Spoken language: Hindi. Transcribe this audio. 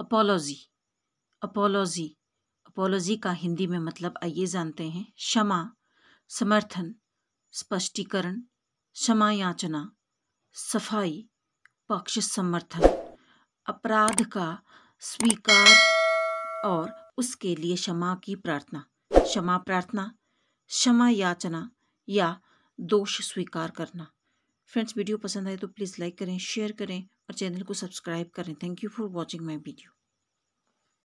अपोलॉजी अपोलॉजी अपोलॉजी का हिंदी में मतलब आइए जानते हैं क्षमा समर्थन स्पष्टीकरण क्षमा याचना सफाई पक्ष समर्थन अपराध का स्वीकार और उसके लिए क्षमा की प्रार्थना क्षमा प्रार्थना क्षमा याचना या दोष स्वीकार करना फ्रेंड्स वीडियो पसंद आए तो प्लीज़ लाइक करें शेयर करें और चैनल को सब्सक्राइब करें thank you for watching my video